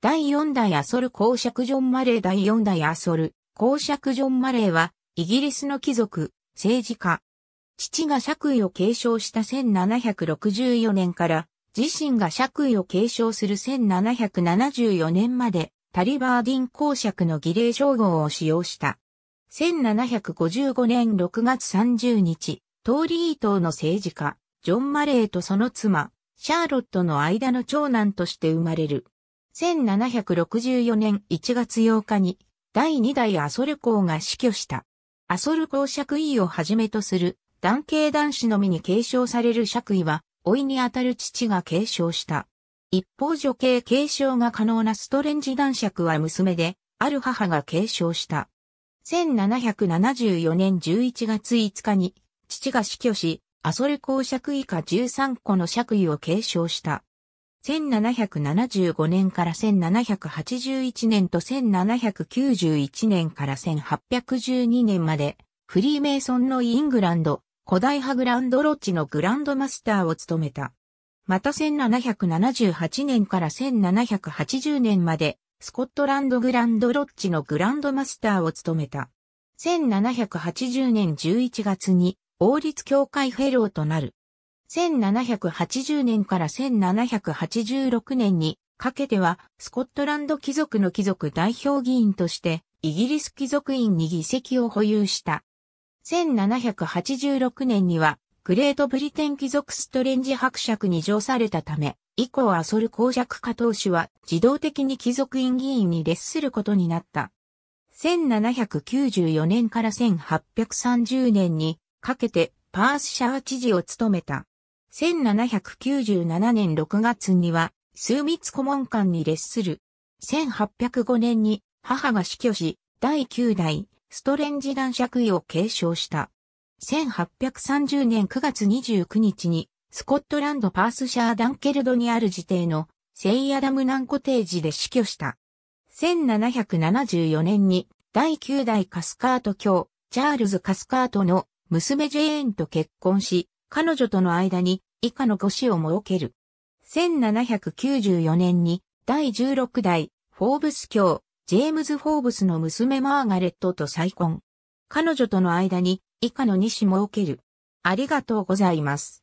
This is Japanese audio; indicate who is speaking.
Speaker 1: 第4代アソル公爵ジョン・マレー第4代アソル公爵ジョン・マレーはイギリスの貴族、政治家。父が爵位を継承した1764年から自身が爵位を継承する1774年までタリバーディン公爵の儀礼称号を使用した。1755年6月30日、トーリー島の政治家、ジョン・マレーとその妻、シャーロットの間の長男として生まれる。1764年1月8日に第2代アソル公が死去した。アソル公爵位をはじめとする男系男子のみに継承される爵位は、老いにあたる父が継承した。一方女系継承が可能なストレンジ男爵は娘で、ある母が継承した。1774年11月5日に、父が死去し、アソル公爵位下13個の爵位を継承した。1775年から1781年と1791年から1812年まで、フリーメイソンのイングランド、古代派グランドロッジのグランドマスターを務めた。また1778年から1780年まで、スコットランドグランドロッジのグランドマスターを務めた。1780年11月に王立協会フェローとなる。1780年から1786年にかけては、スコットランド貴族の貴族代表議員として、イギリス貴族院に議席を保有した。1786年には、グレートブリテン貴族ストレンジ伯爵に上されたため、以降アソル公爵家当主は自動的に貴族院議員に列することになった。1794年から1830年にかけてパースシャー知事を務めた。1797年6月には、数密顧問官に列する。1805年に母が死去し、第9代ストレンジ男爵位を継承した。1830年9月29日に、スコットランドパースシャーダンケルドにある自邸のセイアダムナンコテージで死去した。1774年に第9代カスカート卿、チャールズ・カスカートの娘ジェーンと結婚し、彼女との間に以下の5子を設ける。1794年に第16代フォーブス卿、ジェームズ・フォーブスの娘マーガレットと再婚。彼女との間に以下の2子設ける。ありがとうございます。